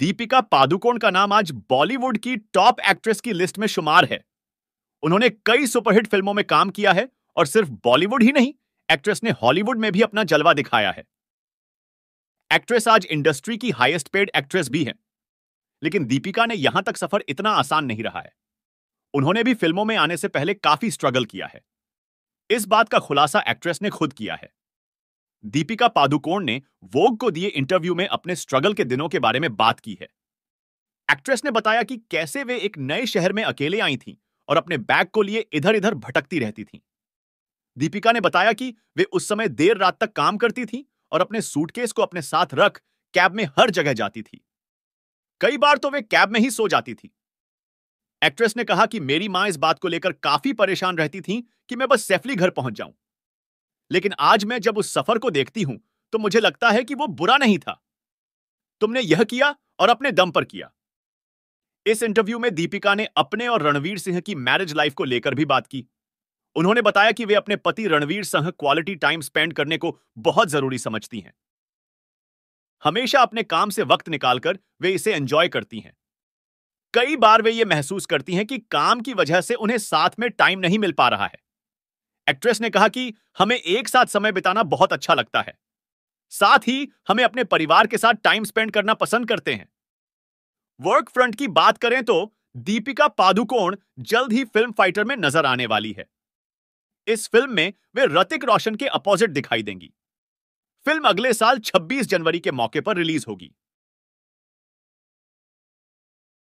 दीपिका पादुकोण का नाम आज बॉलीवुड की टॉप एक्ट्रेस की लिस्ट में शुमार है उन्होंने कई सुपरहिट फिल्मों में काम किया है और सिर्फ बॉलीवुड ही नहीं एक्ट्रेस ने हॉलीवुड में भी अपना जलवा दिखाया है एक्ट्रेस आज इंडस्ट्री की हाईएस्ट पेड एक्ट्रेस भी है लेकिन दीपिका ने यहां तक सफर इतना आसान नहीं रहा है उन्होंने भी फिल्मों में आने से पहले काफी स्ट्रगल किया है इस बात का खुलासा एक्ट्रेस ने खुद किया है दीपिका पादुकोण ने वोग को दिए इंटरव्यू में अपने स्ट्रगल के दिनों के बारे में बात की है एक्ट्रेस ने बताया कि कैसे वे एक नए शहर में अकेले आई थीं और अपने बैग को लिए इधर इधर भटकती रहती थीं। दीपिका ने बताया कि वे उस समय देर रात तक काम करती थीं और अपने सूटकेस को अपने साथ रख कैब में हर जगह जाती थी कई बार तो वे कैब में ही सो जाती थी एक्ट्रेस ने कहा कि मेरी मां इस बात को लेकर काफी परेशान रहती थी कि मैं बस सेफली घर पहुंच जाऊं लेकिन आज मैं जब उस सफर को देखती हूं तो मुझे लगता है कि वो बुरा नहीं था तुमने यह किया और अपने दम पर किया इस इंटरव्यू में दीपिका ने अपने और रणवीर सिंह की मैरिज लाइफ को लेकर भी बात की उन्होंने बताया कि वे अपने पति Ranveer Singh quality time spend करने को बहुत जरूरी समझती हैं हमेशा अपने काम से वक्त निकालकर वे इसे एंजॉय करती हैं कई बार वे ये महसूस करती हैं कि काम की वजह से उन्हें साथ में टाइम नहीं मिल पा रहा है एक्ट्रेस ने कहा कि हमें एक साथ समय बिताना बहुत अच्छा लगता है साथ ही हमें अपने परिवार के साथ टाइम स्पेंड करना पसंद करते हैं वर्क फ्रंट की बात करें तो दीपिका पादुकोण जल्द ही फिल्म फाइटर में नजर आने वाली है इस फिल्म में वे रतिक रोशन के अपोजिट दिखाई देंगी फिल्म अगले साल 26 जनवरी के मौके पर रिलीज होगी